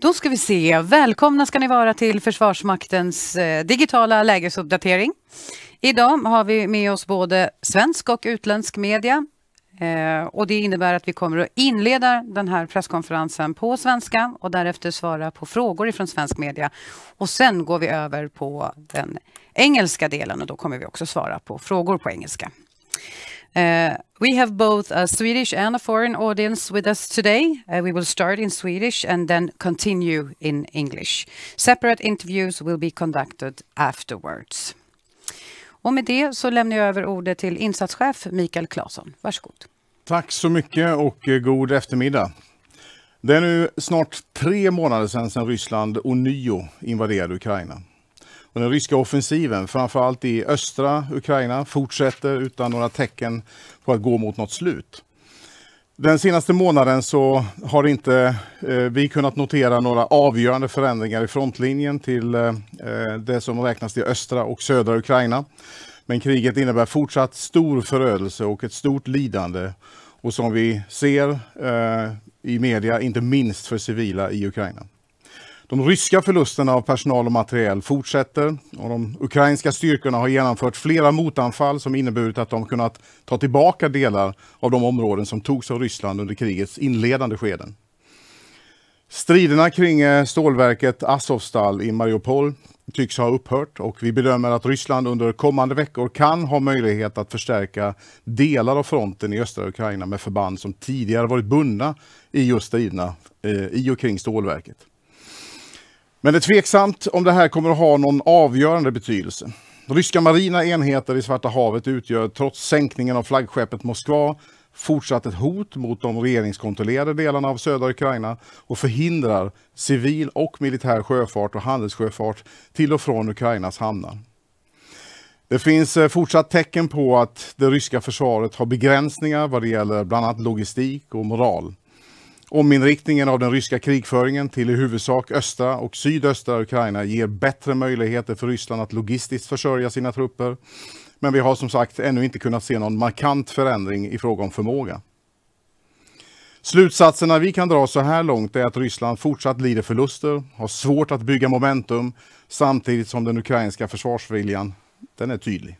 Då ska vi se. Välkomna ska ni vara till Försvarsmaktens eh, digitala lägesuppdatering. Idag har vi med oss både svensk och utländsk media. Eh, och det innebär att vi kommer att inleda den här presskonferensen på svenska och därefter svara på frågor från svensk media. Och sen går vi över på den engelska delen och då kommer vi också svara på frågor på engelska. Uh, we have both a Swedish and a foreign audience with us today. Uh, we will start in Swedish and then continue in English. Separate interviews will be conducted afterwards. Och med det så lämnar jag över ordet till insatschef Mikael Claesson. Varsågod. Tack så mycket och eh, god eftermiddag. Det är nu snart tre månader sedan, sedan Ryssland ånyo invaderade Ukraina. Den ryska offensiven, framförallt i östra Ukraina, fortsätter utan några tecken på att gå mot något slut. Den senaste månaden så har inte eh, vi kunnat notera några avgörande förändringar i frontlinjen till eh, det som räknas till östra och södra Ukraina. Men kriget innebär fortsatt stor förödelse och ett stort lidande och som vi ser eh, i media, inte minst för civila i Ukraina. De ryska förlusterna av personal och materiel fortsätter och de ukrainska styrkorna har genomfört flera motanfall som inneburit att de kunnat ta tillbaka delar av de områden som togs av Ryssland under krigets inledande skeden. Striderna kring eh, stålverket Azovstal i Mariupol tycks ha upphört och vi bedömer att Ryssland under kommande veckor kan ha möjlighet att förstärka delar av fronten i östra Ukraina med förband som tidigare varit bundna i just striderna eh, i och kring stålverket. Men det är tveksamt om det här kommer att ha någon avgörande betydelse. Ryska marina enheter i Svarta havet utgör trots sänkningen av flaggskeppet Moskva fortsatt ett hot mot de regeringskontrollerade delarna av södra Ukraina och förhindrar civil och militär sjöfart och handelssjöfart till och från Ukrainas hamnar. Det finns eh, fortsatt tecken på att det ryska försvaret har begränsningar vad det gäller bland annat logistik och moral. Ominriktningen av den ryska krigföringen till i huvudsak östra och sydöstra Ukraina ger bättre möjligheter för Ryssland att logistiskt försörja sina trupper. Men vi har som sagt ännu inte kunnat se någon markant förändring i fråga om förmåga. Slutsatserna vi kan dra så här långt är att Ryssland fortsatt lider förluster, har svårt att bygga momentum samtidigt som den ukrainska försvarsviljan den är tydlig.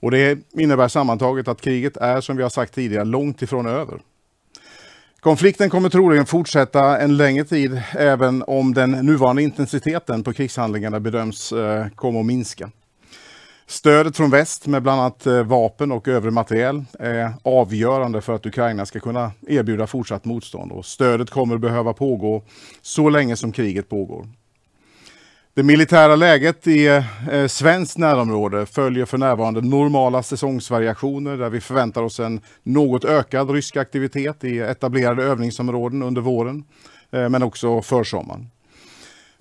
Och det innebär sammantaget att kriget är, som vi har sagt tidigare, långt ifrån över. Konflikten kommer troligen fortsätta en längre tid, även om den nuvarande intensiteten på krigshandlingarna bedöms eh, komma att minska. Stödet från väst med bland annat eh, vapen och övrig materiel är avgörande för att Ukraina ska kunna erbjuda fortsatt motstånd och stödet kommer behöva pågå så länge som kriget pågår. Det militära läget i eh, svenskt närområde följer för närvarande normala säsongsvariationer där vi förväntar oss en något ökad rysk aktivitet i etablerade övningsområden under våren eh, men också försommaren.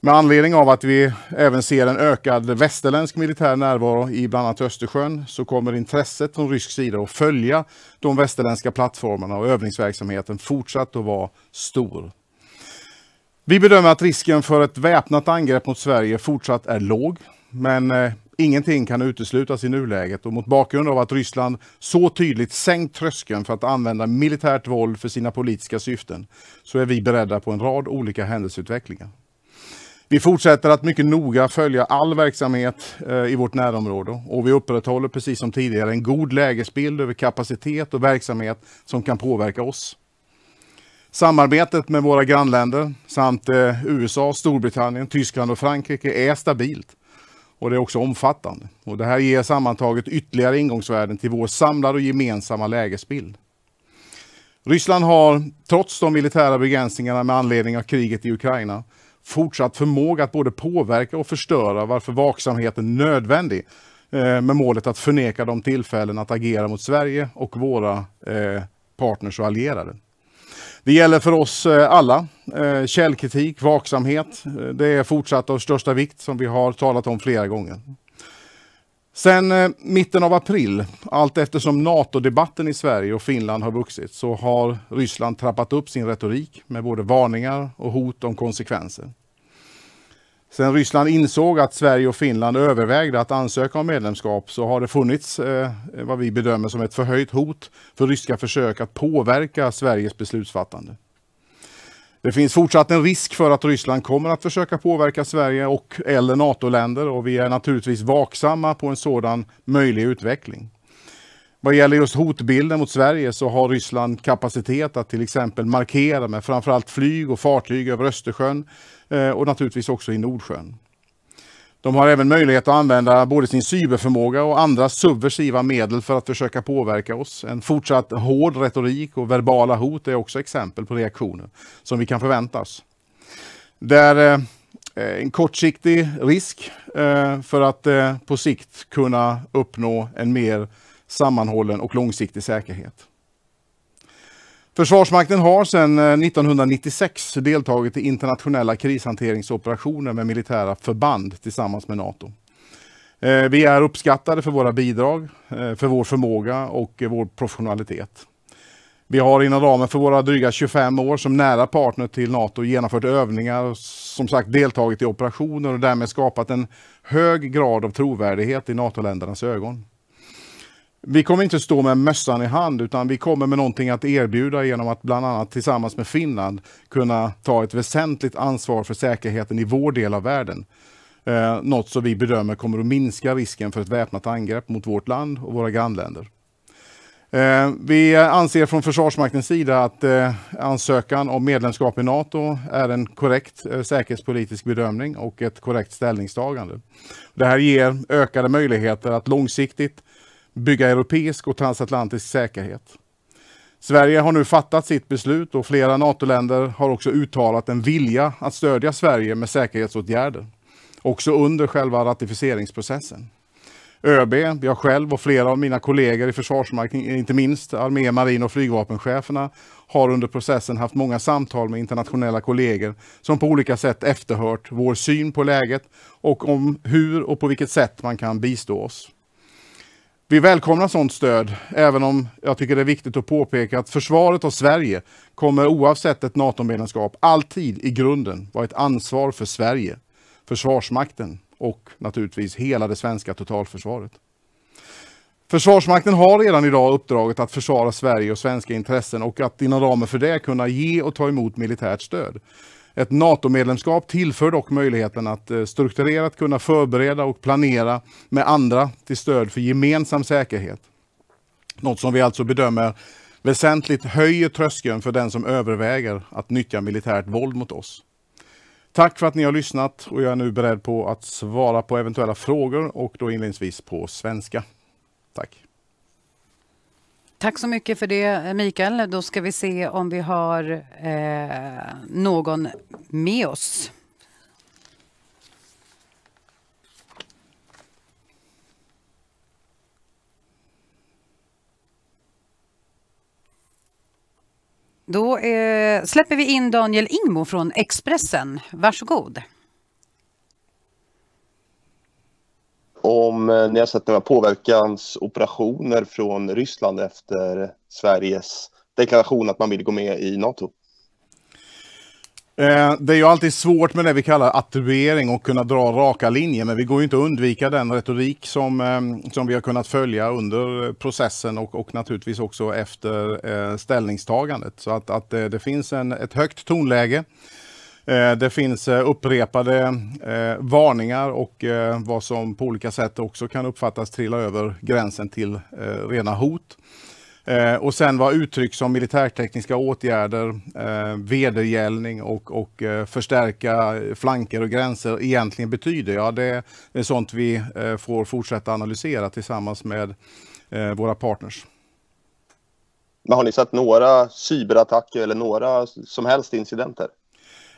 Med anledning av att vi även ser en ökad västerländsk militär närvaro i bland annat Östersjön så kommer intresset från rysk sida att följa de västerländska plattformarna och övningsverksamheten fortsatt att vara stor. Vi bedömer att risken för ett väpnat angrepp mot Sverige fortsatt är låg, men eh, ingenting kan uteslutas i nuläget och mot bakgrund av att Ryssland så tydligt sänkt tröskeln för att använda militärt våld för sina politiska syften så är vi beredda på en rad olika händelseutvecklingar. Vi fortsätter att mycket noga följa all verksamhet eh, i vårt närområde och vi upprätthåller precis som tidigare en god lägesbild över kapacitet och verksamhet som kan påverka oss. Samarbetet med våra grannländer samt eh, USA, Storbritannien, Tyskland och Frankrike är stabilt och det är också omfattande. Och det här ger sammantaget ytterligare ingångsvärden till vår samlade och gemensamma lägesbild. Ryssland har, trots de militära begränsningarna med anledning av kriget i Ukraina, fortsatt förmåga att både påverka och förstöra varför vaksamhet är nödvändig eh, med målet att förneka de tillfällen att agera mot Sverige och våra eh, partners och allierade. Det gäller för oss eh, alla. Eh, källkritik, vaksamhet. Eh, det är fortsatt av största vikt som vi har talat om flera gånger. Sen mitten av april, allt eftersom NATO-debatten i Sverige och Finland har vuxit, så har Ryssland trappat upp sin retorik med både varningar och hot om konsekvenser. Sen Ryssland insåg att Sverige och Finland övervägde att ansöka om medlemskap så har det funnits eh, vad vi bedömer som ett förhöjt hot för ryska försök att påverka Sveriges beslutsfattande. Det finns fortsatt en risk för att Ryssland kommer att försöka påverka Sverige och eller NATO-länder och vi är naturligtvis vaksamma på en sådan möjlig utveckling. Vad gäller just hotbilden mot Sverige så har Ryssland kapacitet att till exempel markera med framförallt flyg och fartyg över Östersjön Eh, och naturligtvis också i Nordsjön. De har även möjlighet att använda både sin cyberförmåga och andra subversiva medel för att försöka påverka oss. En fortsatt hård retorik och verbala hot är också exempel på reaktioner som vi kan förväntas. Där eh, en kortsiktig risk eh, för att på sikt kunna uppnå en mer sammanhållen och långsiktig säkerhet. Försvarsmakten har sedan 1996 eh, deltagit i internationella krishanteringsoperationer med militära förband tillsammans med Nato. Eh, vi är uppskattade för våra bidrag, eh, för vår förmåga och vår professionalitet. Vi har inom ramen för våra dryga 25 år som nära partner till Nato genomfört övningar och som sagt deltagit i operationer och därmed skapat en hög grad av trovärdighet i NATO-ländernas ögon. Vi kommer inte stå med mössan i hand utan vi kommer med någonting att erbjuda genom att bland annat tillsammans med Finland kunna ta ett väsentligt ansvar för säkerheten i vår del av världen. Eh, något som vi bedömer kommer att minska risken för ett väpnat angrepp mot vårt land och våra grannländer. Eh, vi anser från Försvarsmaktens sida att eh, ansökan om medlemskap i Nato är en korrekt eh, säkerhetspolitisk bedömning och ett korrekt ställningstagande. Det här ger ökade möjligheter att långsiktigt bygga europeisk och transatlantisk säkerhet. Sverige har nu fattat sitt beslut och flera NATO-länder har också uttalat en vilja att stödja Sverige med säkerhetsåtgärder, också under själva ratificeringsprocessen. ÖB, jag själv och flera av mina kollegor i Försvarsmakten, inte minst armé-, marin och flygvapencheferna, har under processen haft många samtal med internationella kollegor som på olika sätt efterhört vår syn på läget och om hur och på vilket sätt man kan bistå oss. Vi välkomnar sådant stöd, även om jag tycker det är viktigt att påpeka att försvaret av Sverige kommer oavsett ett NATO-medlemskap alltid i grunden vara ett ansvar för Sverige, Försvarsmakten och naturligtvis hela det svenska totalförsvaret. Försvarsmakten har redan idag uppdraget att försvara Sverige och svenska intressen och att inom ramen för det kunna ge och ta emot militärt stöd. Ett NATO-medlemskap tillför dock möjligheten att eh, strukturerat kunna förbereda och planera med andra till stöd för gemensam säkerhet. Något som vi alltså bedömer väsentligt höjer tröskeln för den som överväger att nyttja militärt våld mot oss. Tack för att ni har lyssnat och jag är nu beredd på att svara på eventuella frågor och då inledningsvis på svenska. Tack! Tack så mycket för det, Mikael. Då ska vi se om vi har eh, någon med oss. Då eh, släpper vi in Daniel Ingmo från Expressen. Varsågod. om eh, ni har sett några påverkansoperationer från Ryssland efter Sveriges deklaration att man vill gå med i Nato? Eh, det är ju alltid svårt med det vi kallar attribuering och kunna dra raka linjer, men vi går inte att undvika den retorik som, eh, som vi har kunnat följa under processen och, och naturligtvis också efter ställningstagandet. Så att, att det, det finns en, ett högt tonläge Eh, det finns eh, upprepade eh, varningar och vad som på olika sätt också kan uppfattas trilla över gränsen till rena hot. Och sen var uttryck som militärtekniska åtgärder, vedergällning och, och förstärka flanker och gränser egentligen betyder. Ja, det är sånt vi får fortsätta analysera tillsammans med våra partners. Men har ni sett några cyberattacker eller några som helst incidenter?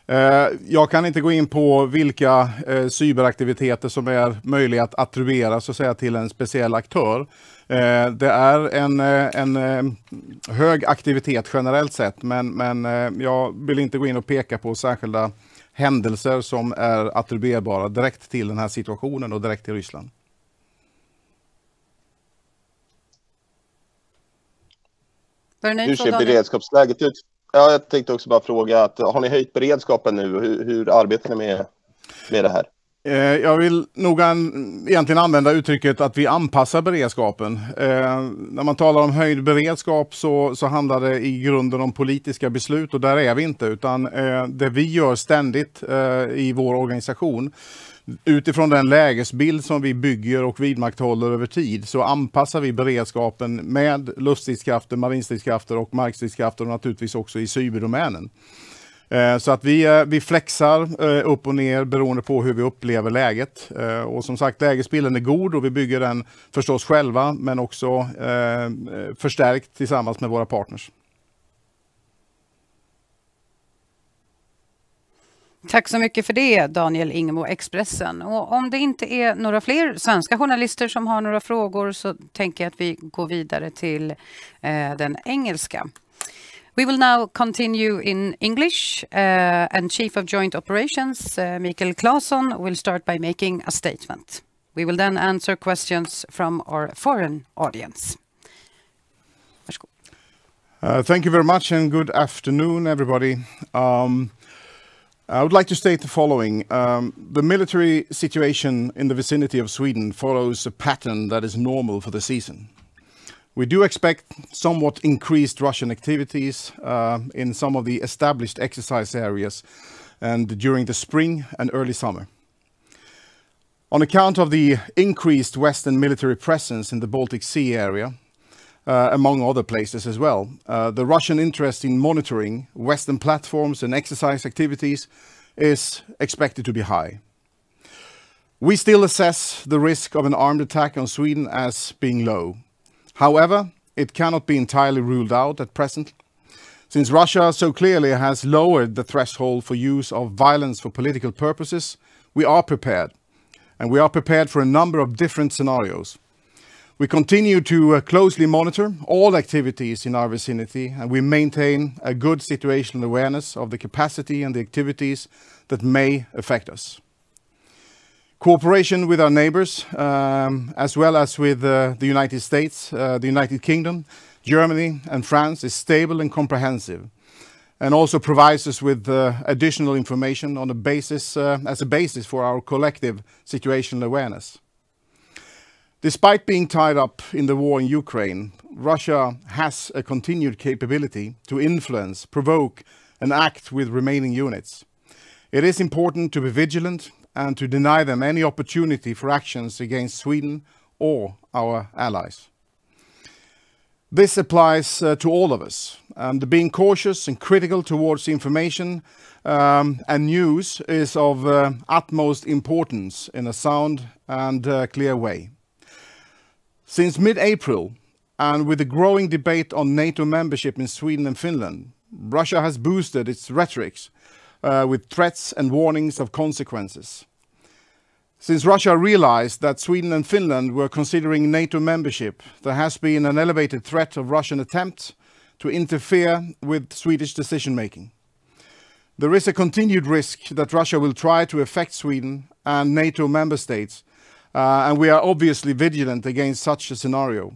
Eh, jag kan inte gå in på vilka eh, cyberaktiviteter som är möjliga att attribuera så att säga, till en speciell aktör. Eh, det är en, en hög aktivitet generellt sett, men, men jag vill inte gå in och peka på särskilda händelser som är attribuerbara direkt till den här situationen och direkt till Ryssland. Hur ser beredskapsläget ut Ja, jag tänkte också bara fråga, att, har ni höjt beredskapen nu? Hur, hur arbetar ni med, med det här? Eh, jag vill nog egentligen använda uttrycket att vi anpassar beredskapen. Eh, när man talar om höjd beredskap så, så handlar det i grunden om politiska beslut och där är vi inte. Utan eh, det vi gör ständigt i vår organisation utifrån den lägesbild som vi bygger och vidmakthåller över tid så anpassar vi beredskapen med luftstridskrafter, marinstridskrafter och markstridskrafter och naturligtvis också i cyberdomänen. Eh, så att vi, eh, vi flexar eh, upp och ner beroende på hur vi upplever läget. Och som sagt, lägesbilden är god och vi bygger den förstås själva men också förstärkt tillsammans med våra partners. Tack så mycket för det, Daniel Ingemo, Expressen. Och om det inte är några fler svenska journalister som har några frågor så tänker jag att vi går vidare till eh, den engelska. We will now continue in English, uh, and Chief of Joint Operations, uh, Mikael Claesson, will start by making a statement. We will then answer questions from our foreign audience. Uh, thank you very much, and good afternoon, everybody. Um, I would like to state the following. Um, the military situation in the vicinity of Sweden follows a pattern that is normal for the season. We do expect somewhat increased Russian activities uh, in some of the established exercise areas and during the spring and early summer. On account of the increased Western military presence in the Baltic Sea area, uh, among other places as well. Uh, the Russian interest in monitoring Western platforms and exercise activities is expected to be high. We still assess the risk of an armed attack on Sweden as being low, However, it cannot be entirely ruled out at present, since Russia so clearly has lowered the threshold for use of violence for political purposes, we are prepared, and we are prepared for a number of different scenarios. We continue to uh, closely monitor all activities in our vicinity, and we maintain a good situational awareness of the capacity and the activities that may affect us cooperation with our neighbors, um, as well as with uh, the United States, uh, the United Kingdom, Germany, and France, is stable and comprehensive, and also provides us with uh, additional information on a basis, uh, as a basis for our collective situational awareness. Despite being tied up in the war in Ukraine, Russia has a continued capability to influence, provoke, and act with remaining units. It is important to be vigilant and to deny them any opportunity for actions against Sweden or our allies. This applies uh, to all of us, and being cautious and critical towards information um, and news is of uh, utmost importance in a sound and uh, clear way. Since mid-April, and with the growing debate on NATO membership in Sweden and Finland, Russia has boosted its rhetorics uh, with threats and warnings of consequences. Since Russia realized that Sweden and Finland were considering NATO membership, there has been an elevated threat of Russian attempts to interfere with Swedish decision-making. There is a continued risk that Russia will try to affect Sweden and NATO member states, uh, and we are obviously vigilant against such a scenario.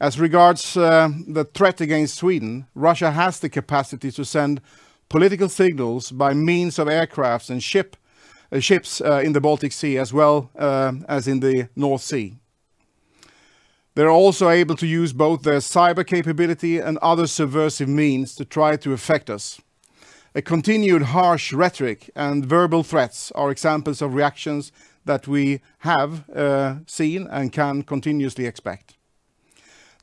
As regards uh, the threat against Sweden, Russia has the capacity to send political signals by means of aircrafts and ship, uh, ships uh, in the Baltic Sea as well uh, as in the North Sea. They're also able to use both their cyber capability and other subversive means to try to affect us. A continued harsh rhetoric and verbal threats are examples of reactions that we have uh, seen and can continuously expect.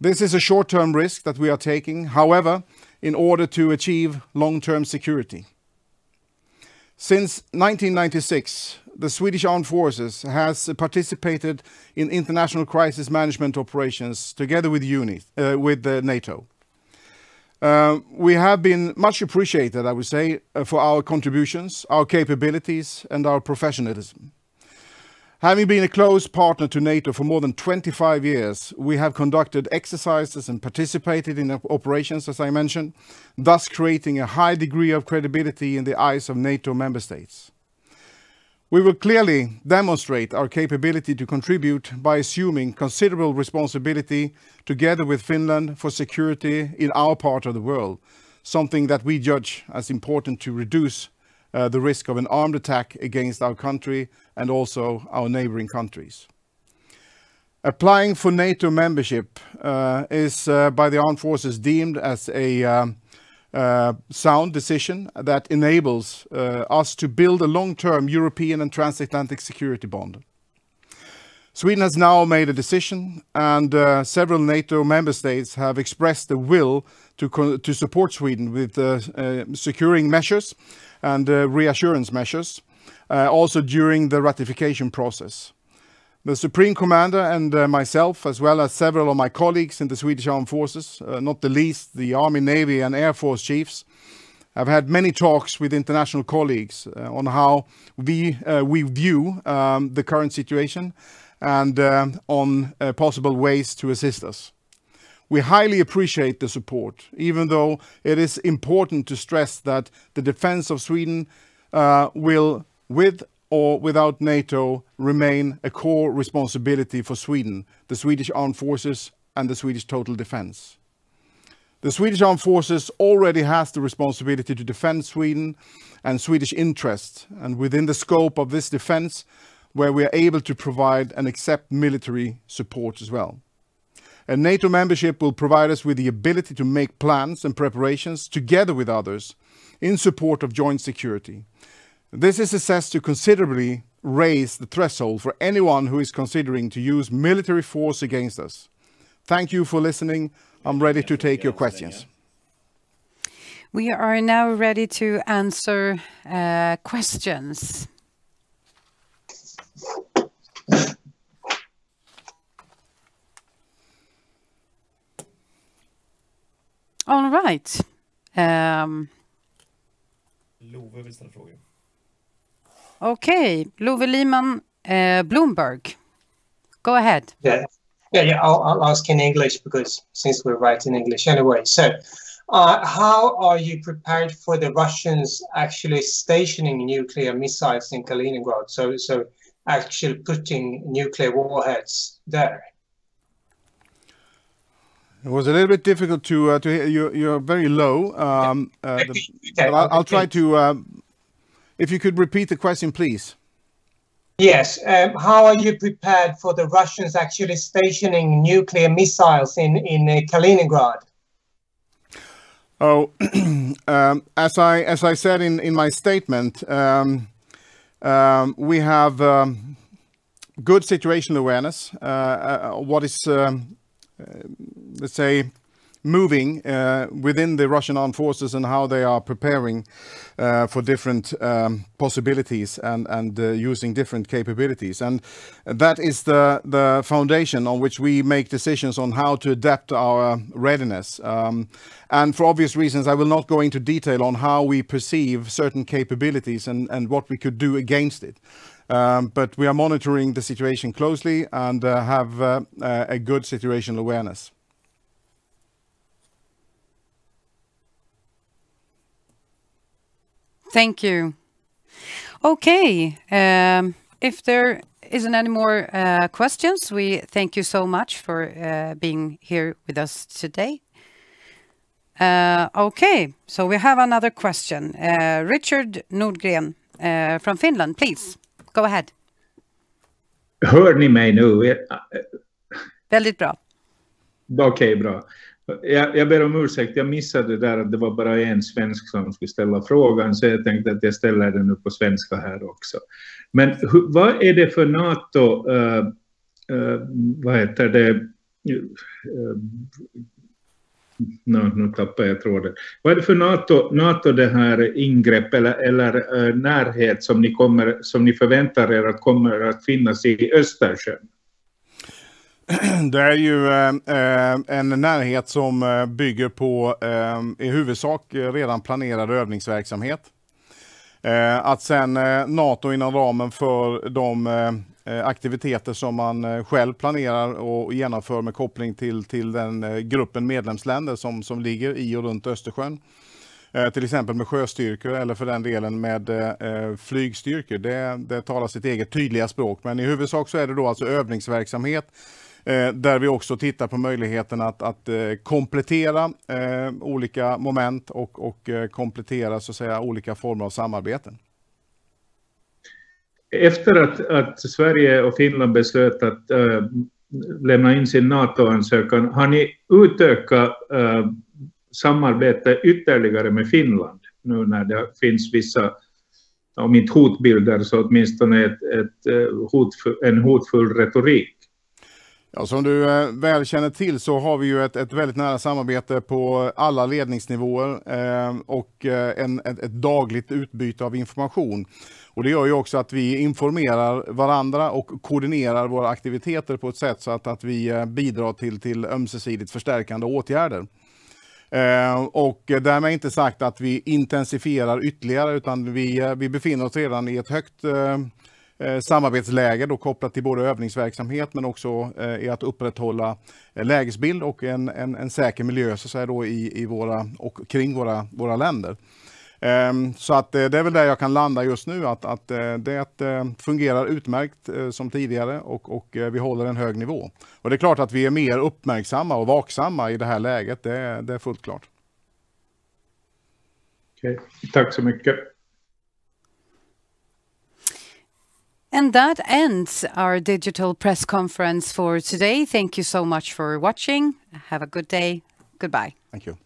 This is a short-term risk that we are taking. However, in order to achieve long-term security. Since 1996, the Swedish Armed Forces has participated in international crisis management operations together with, UNIT, uh, with uh, NATO. Uh, we have been much appreciated, I would say, uh, for our contributions, our capabilities, and our professionalism. Having been a close partner to NATO for more than 25 years, we have conducted exercises and participated in operations, as I mentioned, thus creating a high degree of credibility in the eyes of NATO member states. We will clearly demonstrate our capability to contribute by assuming considerable responsibility together with Finland for security in our part of the world, something that we judge as important to reduce uh, the risk of an armed attack against our country and also our neighboring countries. Applying for NATO membership uh, is uh, by the armed forces deemed as a um, uh, sound decision that enables uh, us to build a long-term European and transatlantic security bond. Sweden has now made a decision and uh, several NATO member states have expressed the will to, to support Sweden with uh, securing measures and uh, reassurance measures, uh, also during the ratification process. The Supreme Commander and uh, myself, as well as several of my colleagues in the Swedish Armed Forces, uh, not the least the Army, Navy, and Air Force chiefs, have had many talks with international colleagues uh, on how we, uh, we view um, the current situation and on possible ways to assist us. We highly appreciate the support, even though it is important to stress that the defense of Sweden uh, will, with or without NATO, remain a core responsibility for Sweden, the Swedish Armed Forces and the Swedish Total Defense. The Swedish Armed Forces already has the responsibility to defend Sweden and Swedish interests, and within the scope of this defense, where we are able to provide and accept military support as well. And NATO membership will provide us with the ability to make plans and preparations together with others in support of joint security. This is assessed to considerably raise the threshold for anyone who is considering to use military force against us. Thank you for listening. I'm ready to take your questions. We are now ready to answer uh, questions. All right. Um. Love vill ställa frågor. okay. Love Lehman, uh, eh, Bloomberg. Go ahead. Yeah, yeah, yeah. I'll, I'll, ask in English because since we're writing English anyway. So, uh, how are you prepared for the Russians actually stationing nuclear missiles in Kaliningrad? So, so actually putting nuclear warheads there. It was a little bit difficult to uh, to hear. You're, you're very low. Um, uh, the, okay, I'll, I'll, try to. Um, if you could repeat the question, please. Yes. Um, how are you prepared for the Russians actually stationing nuclear missiles in in uh, Kaliningrad? Oh, um, as I as I said in in my statement, um, um, we have good situational awareness. Uh, uh, what is um, let's say, moving uh, within the Russian armed forces and how they are preparing uh, for different um, possibilities and, and uh, using different capabilities. And that is the, the foundation on which we make decisions on how to adapt our readiness. Um, and for obvious reasons, I will not go into detail on how we perceive certain capabilities and, and what we could do against it. Um, but we are monitoring the situation closely and uh, have uh, uh, a good situational awareness. Thank you. Okay, um, if there isn't any more questions, we thank you so much for being here with us today. Okay, so we have another question. Richard Nordgren from Finland, please. Go ahead. Hör ni mig nu? Väldigt bra. Okej, okay, bra. Jag, jag ber om ursäkt, jag missade det där att det var bara en svensk som skulle ställa frågan, så jag tänkte att jag ställer den nu på svenska här också. Men hur, vad är det för NATO, uh, uh, vad heter det, uh, nu, nu tappade jag tråden. Vad är det för NATO, NATO det här ingrepp eller, eller eh, närhet som ni, kommer, som ni förväntar er att kommer att finnas i Östersjön? Det är ju eh, eh, en närhet som bygger på i huvudsak redan planerad övningsverksamhet. att sen NATO inom ramen för de Eh, aktiviteter som man eh, själv planerar och genomför med koppling till, till den eh, gruppen medlemsländer som, som ligger i och runt Östersjön. Till exempel med sjöstyrkor eller för den delen med flygstyrkor. Det, det talar sitt eget tydliga språk. Men i huvudsak så är det då alltså övningsverksamhet där vi också tittar på möjligheten att, att komplettera olika moment och, och komplettera så att säga, olika former av samarbeten. Efter att, att Sverige och Finland beslöt att äh, lämna in sin NATO-ansökan, har ni utökat äh, samarbete ytterligare med Finland nu när det finns vissa, om inte hotbilder så åtminstone ett, ett eh, hotfull, en hotfull retorik? Ja, som du väl känner till så har vi ju ett, ett väldigt nära samarbete på alla ledningsnivåer eh, och en, ett, ett, dagligt utbyte av information. Och det gör ju också att vi informerar varandra och koordinerar våra aktiviteter på ett sätt så att, att vi eh, bidrar till, till ömsesidigt förstärkande åtgärder. Eh, och därmed inte sagt att vi intensifierar ytterligare utan vi, eh, vi befinner oss redan i ett högt eh, eh, samarbetsläge då kopplat till både övningsverksamhet men också eh, i att upprätthålla lägesbild och en, en, en säker miljö så säga då, i, i våra, och kring våra, våra länder. Ehm, så att eh, det är väl där jag kan landa just nu, att, att eh, det eh, fungerar utmärkt som tidigare och, och, vi håller en hög nivå. Och det är klart att vi är mer uppmärksamma och vaksamma i det här läget, det, det är fullt klart. Okej, tack så mycket. And that ends our digital press conference for today. Thank you so much for watching. Have a good day. Goodbye. Thank you.